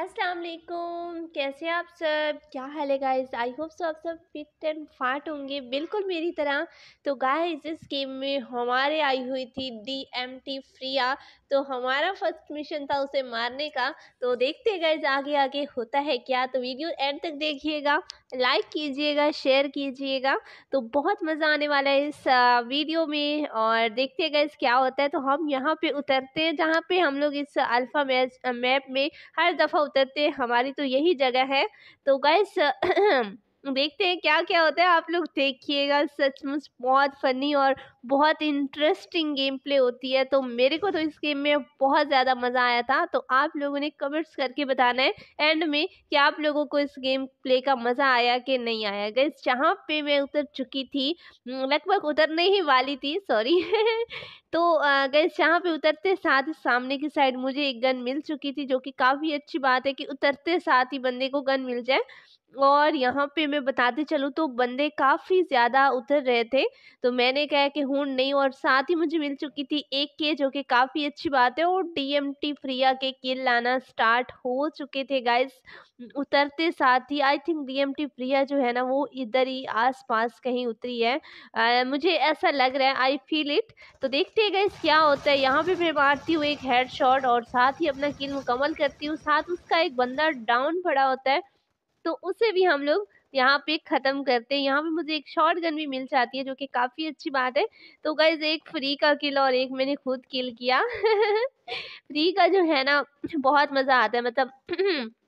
अस्सलाम वालेकुम कैसे आप सब क्या हाल है गाइस आई होप सो आप सब फिट एंड फाट होंगे बिल्कुल मेरी तरह तो गाइस इस गेम में हमारे आई हुई थी डीएमटी फ्रिया तो हमारा फर्स्ट मिशन था उसे मारने का तो देखते गए आगे आगे होता है क्या तो वीडियो एंड तक देखिएगा लाइक कीजिएगा शेयर कीजिएगा तो बहुत मज़ा आने वाला है इस वीडियो में और देखते गए क्या होता है तो हम यहाँ पे उतरते हैं जहाँ पे हम लोग इस अल्फ़ा मैप में हर दफ़ा उतरते हैं हमारी तो यही जगह है तो गैस देखते हैं क्या क्या होता है आप लोग देखिएगा सचमुच बहुत फनी और बहुत इंटरेस्टिंग गेम प्ले होती है तो मेरे को तो इस गेम में बहुत ज़्यादा मज़ा आया था तो आप लोगों ने कमेंट्स करके बताना है एंड में कि आप लोगों को इस गेम प्ले का मज़ा आया कि नहीं आया गैस जहाँ पे मैं उतर चुकी थी लगभग उतरने ही वाली थी सॉरी तो गैस जहाँ पे उतरते साथ ही सामने की साइड मुझे एक गन मिल चुकी थी जो कि काफ़ी अच्छी बात है कि उतरते साथ ही बंदे को गन मिल जाए और यहाँ पे मैं बताते चलूँ तो बंदे काफ़ी ज़्यादा उतर रहे थे तो मैंने कहा कि हूँ नहीं और साथ ही मुझे मिल चुकी थी एक के जो कि काफ़ी अच्छी बात है और डीएमटी फ्रिया के किल लाना स्टार्ट हो चुके थे गाइस उतरते साथ ही आई थिंक डीएमटी फ्रिया जो है ना वो इधर ही आस पास कहीं उतरी है आ, मुझे ऐसा लग रहा है आई फील इट तो देखते हैं गाइस क्या होता है यहाँ पर मैं मारती हूँ एक हेड और साथ ही अपना किल मुकम्मल करती हूँ साथ उसका एक बंदा डाउन पड़ा होता है तो उसे भी हम लोग यहाँ पे ख़त्म करते हैं यहाँ पे मुझे एक शॉर्ट गन भी मिल जाती है जो कि काफ़ी अच्छी बात है तो गाइज एक फ्री का किल और एक मैंने खुद किल किया फ्री का जो है ना बहुत मज़ा आता है मतलब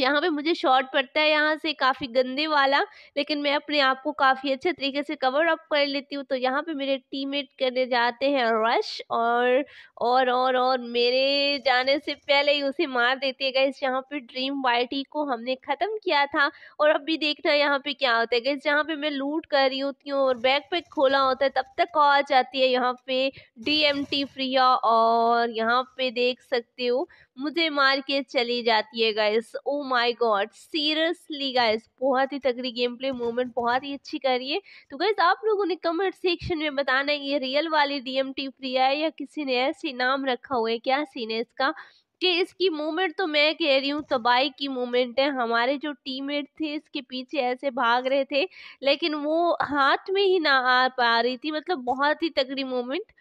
यहाँ पे मुझे शॉर्ट पड़ता है यहाँ से काफ़ी गंदे वाला लेकिन मैं अपने आप को काफ़ी अच्छे तरीके से कवर अप कर लेती हूँ तो यहाँ पे मेरे टीममेट करने जाते हैं रश और और और और मेरे जाने से पहले ही उसे मार देती है गैस यहाँ पे ड्रीम वाइटी को हमने ख़त्म किया था और अब भी देखना यहाँ पे क्या होता है गैस जहाँ पे मैं लूट कर रही होती हूँ और बैग पैक खोला होता है तब तक आ जाती है यहाँ पे डी एम टी फ्रिया और यहाँ पे देख सकते हो मुझे मार के चली जाती है guys oh my god seriously guys बहुत ही तगड़ी गेम प्ले मूवमेंट बहुत ही अच्छी कर रही है तो गाइस आप लोगों ने कमेंट सेक्शन में बताना है ये रियल वाली डीएमटी प्रिया है या किसी ने ऐसे नाम रखा हुआ है क्या सीन है इसका कि इसकी मूवमेंट तो मैं कह रही हूँ तबाही की मूवमेंट है हमारे जो टीममेट थे इसके पीछे ऐसे भाग रहे थे लेकिन वो हाथ में ही ना आ पा रही थी मतलब बहुत ही तगड़ी मूवमेंट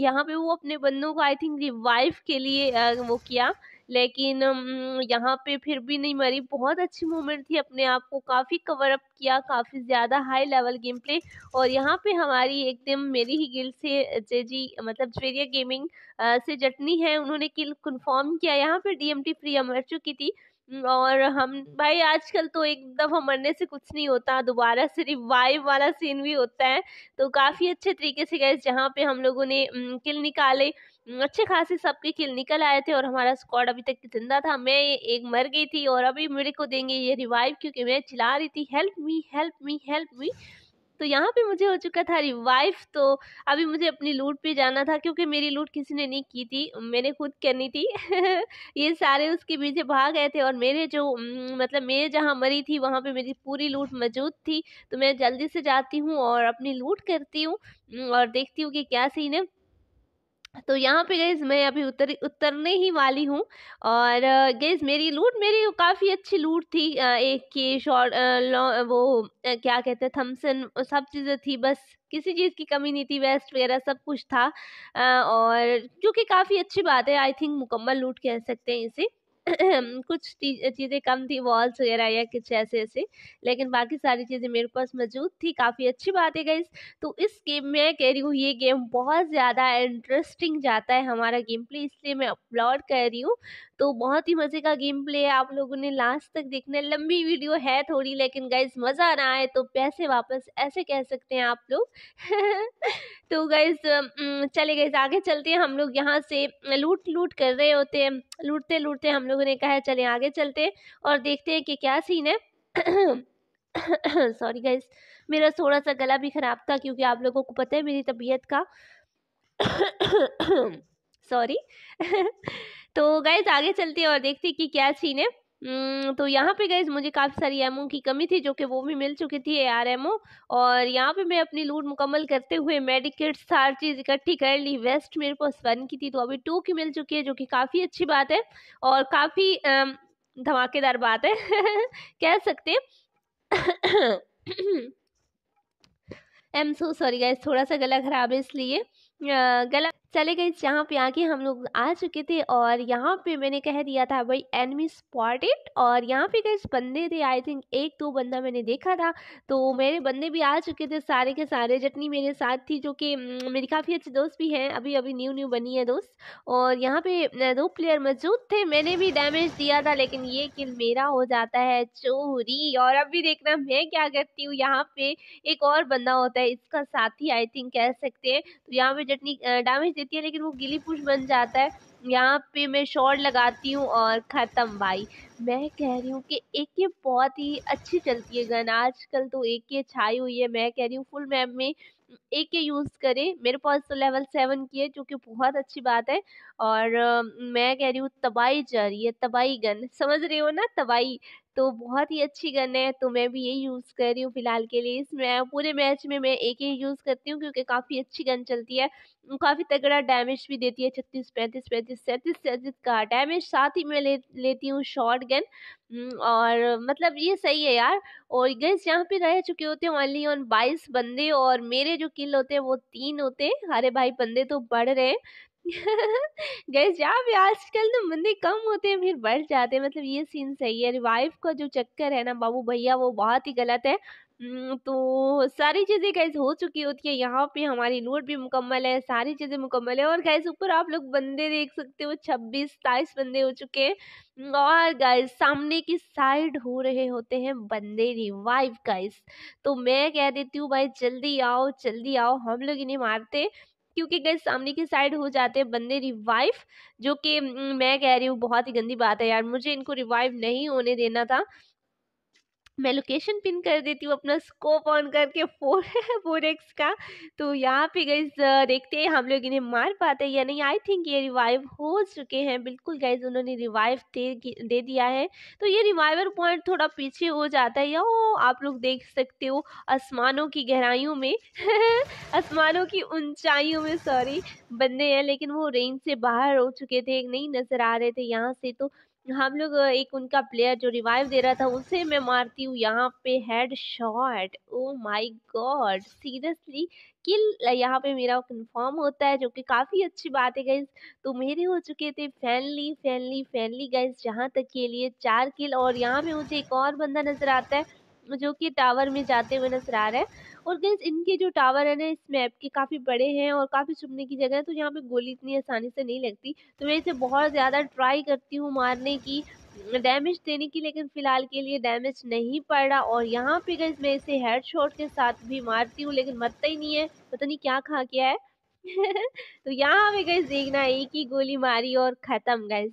यहाँ पे वो अपने बंदों को आई थिंक रिवाइव के लिए वो किया लेकिन यहाँ पे फिर भी नहीं मरी बहुत अच्छी मोमेंट थी अपने आप को काफ़ी कवर अप किया काफ़ी ज़्यादा हाई लेवल गेम प्ले और यहाँ पे हमारी एकदम मेरी ही गिल से जे जी मतलब ज्वेरिया गेमिंग से जटनी है उन्होंने किल कन्फर्म किया यहाँ पे डीएमटी फ्री मर चुकी थी हम्म, और हम भाई आजकल तो एक दफ़ा मरने से कुछ नहीं होता दोबारा से रिवाइव वाला सीन भी होता है तो काफ़ी अच्छे तरीके से गए जहाँ पे हम लोगों ने किल हम्म, निकाले हम्म, अच्छे खासे सबके किल निकल आए थे और हमारा स्क्वाड अभी तक जिंदा था मैं एक मर गई थी और अभी मेरे को देंगे ये रिवाइव क्योंकि मैं चिल्ला रही थी help me help me help me तो यहाँ पे मुझे हो चुका था रिवाइव तो अभी मुझे अपनी लूट पे जाना था क्योंकि मेरी लूट किसी ने नहीं की थी मैंने खुद करनी थी ये सारे उसके पीछे भाग गए थे और मेरे जो मतलब मैं जहाँ मरी थी वहाँ पे मेरी पूरी लूट मौजूद थी तो मैं जल्दी से जाती हूँ और अपनी लूट करती हूँ और देखती हूँ कि क्या सीन है तो यहाँ पे गईज़ मैं अभी उतर उतरने ही वाली हूँ और गईज़ मेरी लूट मेरी काफ़ी अच्छी लूट थी एक की शॉर्ट वो क्या कहते हैं थम्सन सब चीज़ें थी बस किसी चीज़ की कमी नहीं थी वेस्ट वगैरह सब कुछ था और जो कि काफ़ी अच्छी बात है आई थिंक मुकम्मल लूट कह सकते हैं इसे कुछ चीज़ें कम थी वॉल्स वगैरह या कुछ ऐसे ऐसे लेकिन बाकी सारी चीज़ें मेरे पास मौजूद थी काफ़ी अच्छी बात है गाइज तो इस गेम में मैं कह रही हूँ ये गेम बहुत ज़्यादा इंटरेस्टिंग जाता है हमारा गेम प्ले इसलिए मैं अपलोड कर रही हूँ तो बहुत ही मज़े का गेम प्ले है आप लोगों ने लास्ट तक देखना है लंबी वीडियो है थोड़ी लेकिन गाइज मज़ा रहा आए तो पैसे वापस ऐसे कह सकते हैं आप लोग तो गाइज चले गए आगे चलते हैं हम लोग यहाँ से लूट लूट कर रहे होते हैं लूटते लूटते हम लोगों ने कहा है चले आगे चलते और देखते हैं कि क्या सीन है सॉरी गाइज मेरा थोड़ा सा गला भी ख़राब था क्योंकि आप लोगों को पता है मेरी तबीयत का सॉरी तो गाइज आगे चलते हैं और देखते हैं कि क्या सीन है तो यहाँ पे गए मुझे काफ़ी सारी एमओ की कमी थी जो कि वो भी मिल चुकी थी यार एमओ और यहाँ पे मैं अपनी लूट मुकम्मल करते हुए मेडिकेट्स सारी चीज़ इकट्ठी कर ली वेस्ट मेरे पास वन की थी तो अभी टू की मिल चुकी है जो कि काफ़ी अच्छी बात है और काफ़ी धमाकेदार बात है कह सकते एम सो सॉरी गाइज थोड़ा सा गला खराब है इसलिए गला चले गए जहाँ पे आके हम लोग आ चुके थे और यहाँ पे मैंने कह दिया था भाई एनमी स्पॉटेड और यहाँ पे गए बंदे थे आई थिंक एक दो बंदा मैंने देखा था तो मेरे बंदे भी आ चुके थे सारे के सारे जटनी मेरे साथ थी जो कि मेरी काफ़ी अच्छी दोस्त भी हैं अभी अभी न्यू न्यू बनी है दोस्त और यहाँ पे दो प्लेयर मौजूद थे मैंने भी डैमेज दिया था लेकिन ये किल मेरा हो जाता है चोरी और अब भी देखना मैं क्या करती हूँ यहाँ पे एक और बंदा होता है इसका साथ आई थिंक कह सकते हैं तो यहाँ पे जटनी डैमेज देती है लेकिन वो गिली पुश बन जाता है यहाँ पे मैं शॉर्ट लगाती हूँ और ख़त्म भाई मैं कह रही हूँ कि एक ये बहुत ही अच्छी चलती है गन आजकल तो एक ये छाई हुई है मैं कह रही हूँ फुल मैप में एक ये यूज़ करें मेरे पास तो लेवल सेवन की है जो कि बहुत अच्छी बात है और मैं कह रही हूँ तबाही जा रही है तबाही गन समझ रहे हो ना तबाही तो बहुत ही अच्छी गन है तो मैं भी यही यूज़ कर रही हूँ फ़िलहाल के लिए इसमें पूरे मैच में मैं एक ही यूज़ करती हूँ क्योंकि काफ़ी अच्छी गन चलती है काफ़ी तगड़ा डैमेज भी देती है छत्तीस पैंतीस पैंतीस सैंतीस सैंतीस का डैमेज साथ ही मैं ले लेती हूँ शॉर्ट गन और मतलब ये सही है यार और गैस यहाँ पे रह चुके होते हैं ओनली ऑन बाईस बंदे और मेरे जो किल होते हैं वो तीन होते हैं हरे भाई बंदे तो बढ़ रहे हैं गैस जहाँ भी आजकल ना बंदे कम होते हैं फिर बढ़ जाते हैं मतलब ये सीन सही है रिवाइव का जो चक्कर है ना बाबू भैया वो बहुत ही गलत है तो सारी चीज़ें गैस हो चुकी होती है यहाँ पे हमारी लूट भी मुकम्मल है सारी चीज़ें मुकम्मल है और गैस ऊपर आप लोग बंदे देख सकते हो छब्बीस सताईस बंदे हो चुके हैं और गैस सामने की साइड हो रहे होते हैं बंदे रिवाइव गैस तो मैं कह देती हूँ भाई जल्दी आओ जल्दी आओ हम लोग इन्हें मारते क्योंकि गए सामने की साइड हो जाते हैं बंदे रिवाइव जो कि मैं कह रही हूँ बहुत ही गंदी बात है यार मुझे इनको रिवाइव नहीं होने देना था मैं लोकेशन पिन कर देती हूँ अपना स्कोप ऑन करके फोर फोर एक्स का तो यहाँ पे गई देखते हैं हम लोग इन्हें मार पाते हैं या नहीं आई थिंक ये रिवाइव हो चुके हैं बिल्कुल गाइज उन्होंने रिवाइव दे दे दिया है तो ये रिवाइवर पॉइंट थोड़ा पीछे हो जाता है या वो आप लोग देख सकते हो आसमानों की गहराइयों में आसमानों की ऊंचाइयों में सॉरी बंदे हैं लेकिन वो रेंज से बाहर हो चुके थे नहीं नज़र आ रहे थे यहाँ से तो हम लोग एक उनका प्लेयर जो रिवाइव दे रहा था उसे मैं मारती हूँ यहाँ पे head shot oh my god seriously kill यहाँ पे मेरा कंफर्म होता है जो कि काफ़ी अच्छी बात है गाइज तो मेरे हो चुके थे फैनली फैनली फैनली गाइज जहाँ तक के लिए चार किल और यहाँ पे मुझे एक और बंदा नज़र आता है जो कि टावर में जाते हुए नजर आ रहे हैं और गैस इनके जो टावर है ना इस मैप के काफ़ी बड़े हैं और काफ़ी छुपने की जगह है तो यहाँ पे गोली इतनी आसानी से नहीं लगती तो मैं इसे बहुत ज़्यादा ट्राई करती हूँ मारने की डैमेज देने की लेकिन फ़िलहाल के लिए डैमेज नहीं पड़ रहा और यहाँ पे गई मैं इसे हेड शॉट के साथ भी मारती हूँ लेकिन मरता ही नहीं है पता नहीं क्या खा गया है तो यहाँ पे गई देखना एक ही गोली मारी और ख़त्म गई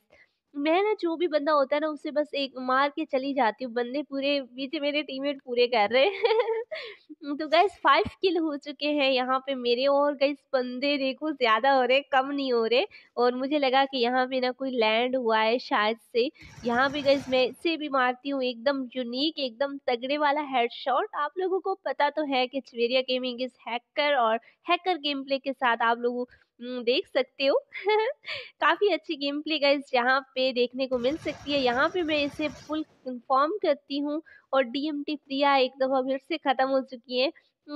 मैं ना जो भी बंदा होता है ना उसे बस एक मार के चली जाती हूँ बंदे पूरे पीछे मेरे टीममेट पूरे कर रहे हैं तो गैस फाइव किल हो चुके हैं यहाँ पे मेरे और गैस बंदे देखो ज़्यादा हो रहे कम नहीं हो रहे और मुझे लगा कि यहाँ पे ना कोई लैंड हुआ है शायद से यहाँ पे गैस मैं इसे भी मारती हूँ एकदम यूनिक एकदम तगड़े वाला शॉट आप लोगों को पता तो है कि चवेरिया गेमिंग इज़ हैकर और हैकर गेम प्ले के साथ आप लोगों हम्म, देख सकते हो काफ़ी अच्छी गेम प्ले गाइज यहाँ पे देखने को मिल सकती है यहाँ पे मैं इसे फुल कंफर्म करती हूँ और डीएमटी प्रिया एक दफ़ा फिर से ख़त्म हो चुकी है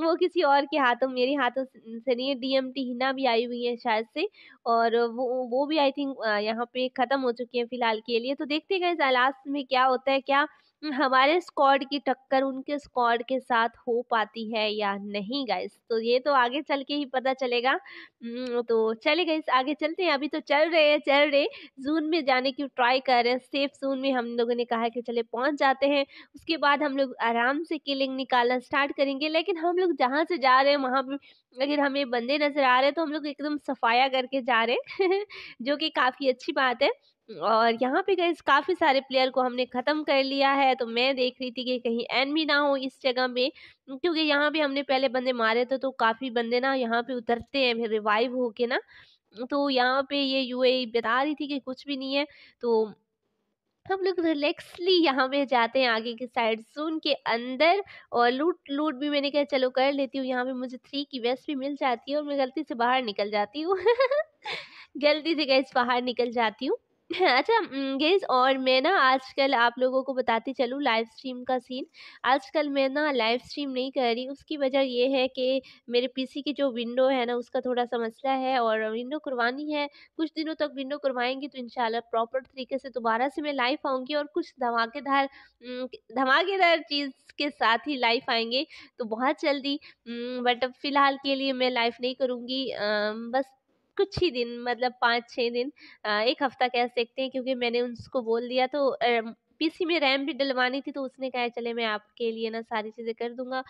वो किसी और के हाथों मेरे हाथों से नहीं है डीएमटी हिना भी आई हुई है शायद से और वो वो भी आई थिंक यहाँ पे ख़त्म हो चुकी है फिलहाल के लिए तो देखते हैं गाइज लास्ट में क्या होता है क्या हमारे स्क्वाड की टक्कर उनके स्क्वाड के साथ हो पाती है या नहीं गाइस तो ये तो आगे चल के ही पता चलेगा तो चले गाइस आगे चलते हैं अभी तो चल रहे हैं चल रहे जून में जाने की ट्राई कर रहे हैं सेफ जून में हम लोगों ने कहा कि चले पहुंच जाते हैं उसके बाद हम लोग आराम से किलिंग निकालना स्टार्ट करेंगे लेकिन हम लोग जहाँ से जा रहे हैं वहाँ पर अगर हमें बंदे नज़र आ रहे हैं तो हम लोग एकदम सफाया करके जा रहे हैं जो कि काफ़ी अच्छी बात है और यहाँ पे गए काफ़ी सारे प्लेयर को हमने ख़त्म कर लिया है तो मैं देख रही थी कि कहीं एन भी ना हो इस जगह में क्योंकि यहाँ पे हमने पहले बंदे मारे थे तो काफ़ी बंदे ना यहाँ पे उतरते हैं फिर रिवाइव होके ना तो यहाँ पे ये यू e बता रही थी कि कुछ भी नहीं है तो हम लोग रिलैक्सली यहाँ पे जाते हैं आगे की साइड जोन के अंदर और लूट लूट भी मैंने कहा चलो कर लेती हूँ यहाँ पे मुझे थ्री की वेस्ट भी मिल जाती है और मैं गलती से बाहर निकल जाती हूँ गलती से गैस बाहर निकल जाती हूँ अच्छा गेज़ और मैं ना आजकल आप लोगों को बताती चलूँ लाइव स्ट्रीम का सीन आजकल मैं ना लाइव स्ट्रीम नहीं कर रही उसकी वजह ये है कि मेरे पीसी की जो विंडो है ना उसका थोड़ा सा मसला है और विंडो करवानी है कुछ दिनों तक विंडो करवाएंगी तो इंशाल्लाह प्रॉपर तरीके से दोबारा से मैं लाइव आऊँगी और कुछ धमाकेदार धमाकेदार चीज़ के साथ ही लाइव आएंगे तो बहुत जल्दी बट फ़िलहाल के लिए मैं लाइव नहीं करूँगी बस कुछ ही दिन मतलब पाँच छः दिन एक हफ्ता कह सकते हैं क्योंकि मैंने उसको बोल दिया तो पीसी में रैम भी डलवानी थी तो उसने कहा चले मैं आपके लिए ना सारी चीज़ें कर दूंगा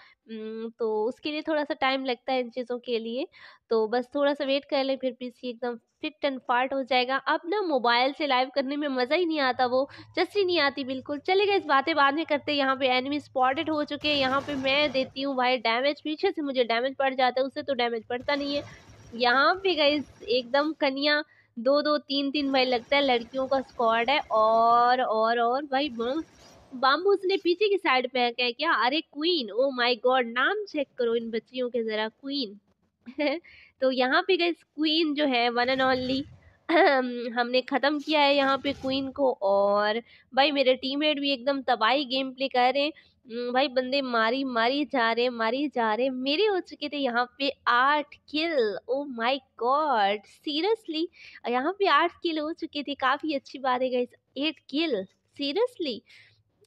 तो उसके लिए थोड़ा सा टाइम लगता है इन चीज़ों के लिए तो बस थोड़ा सा वेट कर लें फिर पीसी एकदम फिट एंड फाट हो जाएगा अब ना मोबाइल से लाइव करने में मज़ा ही नहीं आता वो चस्सी नहीं आती बिल्कुल चलेगा इस बातें बाद में करते यहाँ पे एनिमी स्पॉटेड हो चुके हैं यहाँ पे मैं देती हूँ भाई डैमेज पीछे से मुझे डैमेज पड़ जाता है उससे तो डैमेज पड़ता नहीं है यहाँ पे गई एकदम कनिया दो दो तीन तीन भाई लगता है लड़कियों का स्क्वाड है और और और भाई बाम्बू उसने पीछे की साइड पे है क्या क्या अरे क्वीन ओ माय गॉड नाम चेक करो इन बच्चियों के जरा क्वीन तो यहाँ पे गई क्वीन जो है वन एंड ओनली हमने ख़त्म किया है यहाँ पे क्वीन को और भाई मेरे टीममेट भी एकदम तबाही गेम प्ले कर रहे हैं भाई बंदे मारी मारी जा रहे मारी जा रहे मेरे हो चुके थे यहाँ पे आठ kill oh my god seriously यहाँ पे आठ किल हो चुके थे काफ़ी अच्छी बात है गाइस एट किल सीरियसली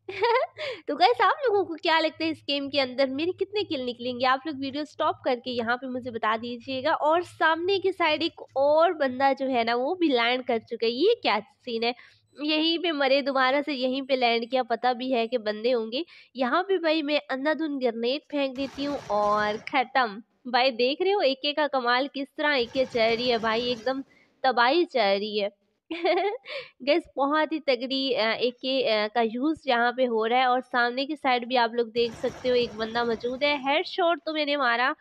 तो गैस आप लोगों को क्या लगता है इस गेम के अंदर मेरे कितने किल निकलेंगे आप लोग वीडियो स्टॉप करके यहाँ पे मुझे बता दीजिएगा और सामने की साइड एक और बंदा जो है ना वो भी लैंड कर चुका है ये क्या सीन है यहीं पे मरे दोबारा से यहीं पे लैंड किया पता भी है कि बंदे होंगे यहाँ पे भाई मैं अंधाधुन ग्रेनेड फेंक देती हूँ और ख़त्म भाई देख रहे हो एके का कमाल किस तरह एके चल रही है भाई एकदम तबाही चल रही है गैस बहुत ही तगड़ी एक का यूज़ यहाँ पे हो रहा है और सामने की साइड भी आप लोग देख सकते हो एक बंदा मौजूद है हेड शॉट तो मैंने मारा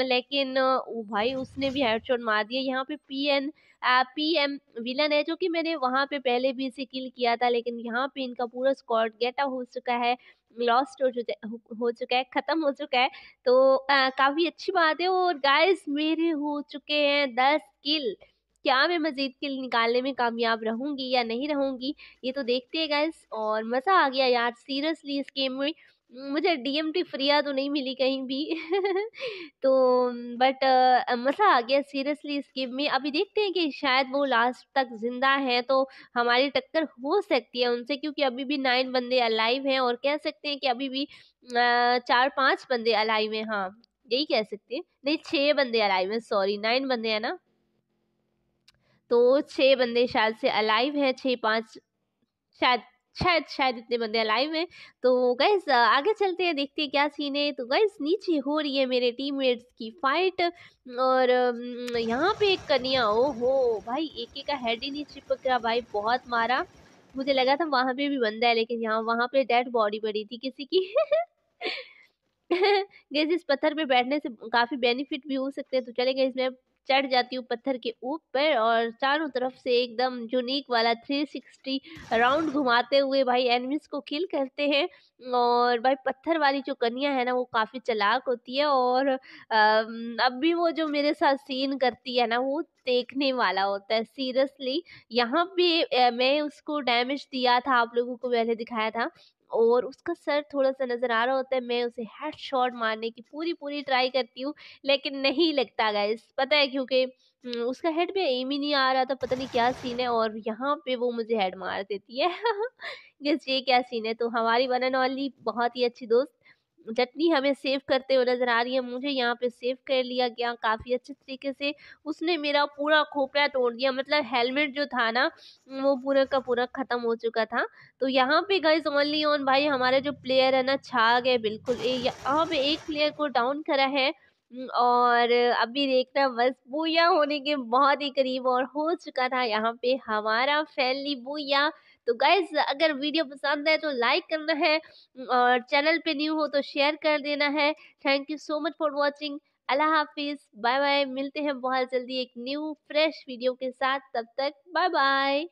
लेकिन ओ भाई उसने भी हेड शॉट मार दिया यहाँ पे पी एन पीएम विलन है जो कि मैंने वहाँ पे पहले भी इसे किल किया था लेकिन यहाँ पे इनका पूरा स्कॉट गेटा हो चुका है लॉस्ट हो चुका हो चुका है ख़त्म हो चुका है तो काफ़ी अच्छी बात है और गाइस मेरे हो चुके हैं दस किल क्या मैं मज़ीद किल निकालने में कामयाब रहूँगी या नहीं रहूँगी ये तो देखते हैं गाइस और मज़ा आ गया यार सीरियसली इस गेम में मुझे डीएमटी फ्रिया तो नहीं मिली कहीं भी तो बट मसा मज़ा आ गया सीरियसली इस गेम में। अभी देखते हैं कि शायद वो लास्ट तक ज़िंदा हैं तो हमारी टक्कर हो सकती है उनसे क्योंकि अभी भी नाइन बंदे अलाइव हैं और कह सकते हैं कि अभी भी चार 4 बंदे अलाइव हैं हाँ, यही कह सकते हैं। नहीं छः बंदे अलाइव हैं सॉरी नाइन बंदे हैं ना? तो छः बंदे शायद से अलाइव हैं छः पाँच शायद शायद अच्छा शायद इतने बंदे अलाइव हैं तो गैस आगे चलते हैं देखते हैं क्या सीन है तो गैस नीचे हो रही है मेरे टीममेट्स की फाइट और यहाँ पे एक कनिया ओ हो भाई एक का हेड ही नहीं चिपक रहा भाई बहुत मारा मुझे लगा था वहाँ पे भी बंदा है लेकिन यहाँ वहाँ पे डेड बॉडी पड़ी थी किसी की गैस इस पत्थर पे बैठने से काफ़ी बेनिफिट भी हो सकते हैं तो चले गए इसमें चढ़ जाती हूँ पत्थर के ऊपर और चारों तरफ से एकदम यूनिक वाला 360 राउंड घुमाते हुए भाई एनिमीज को किल करते हैं और भाई पत्थर वाली जो कनिया है ना वो काफ़ी चलाक होती है और अब भी वो जो मेरे साथ सीन करती है ना वो देखने वाला होता है सीरियसली यहाँ भी मैं उसको डैमेज दिया था आप लोगों को पहले दिखाया था और उसका सर थोड़ा सा नज़र आ रहा होता है मैं उसे हेड शॉट मारने की पूरी पूरी ट्राई करती हूँ लेकिन नहीं लगता गाइस पता है क्योंकि उसका हेड में एम ही नहीं आ रहा था पता नहीं क्या सीन है और यहाँ पे वो मुझे हेड मार देती है गैस ये क्या सीन है तो हमारी वन एंड ऑनली बहुत ही अच्छी दोस्त चटनी हमें सेव करते हुए नज़र आ रही है मुझे यहाँ पे सेव कर लिया गया काफ़ी अच्छे तरीके से उसने मेरा पूरा खोपड़ा तोड़ दिया मतलब हेलमेट जो था ना वो पूरा का पूरा ख़त्म हो चुका था तो यहाँ पे गर्ज ओनली ऑन भाई हमारे जो प्लेयर है ना छा गए बिल्कुल यहाँ पे एक प्लेयर को डाउन करा है और अभी देखना बस बूया होने के बहुत ही करीब और हो चुका था यहाँ पे हमारा फैली बूया तो गाइज अगर वीडियो पसंद है तो लाइक करना है और चैनल पे न्यू हो तो शेयर कर देना है thank you so much for watching अल्लाह हाफिज़ बाय बाय मिलते हैं बहुत जल्दी एक न्यू फ्रेश वीडियो के साथ तब तक बाय बाय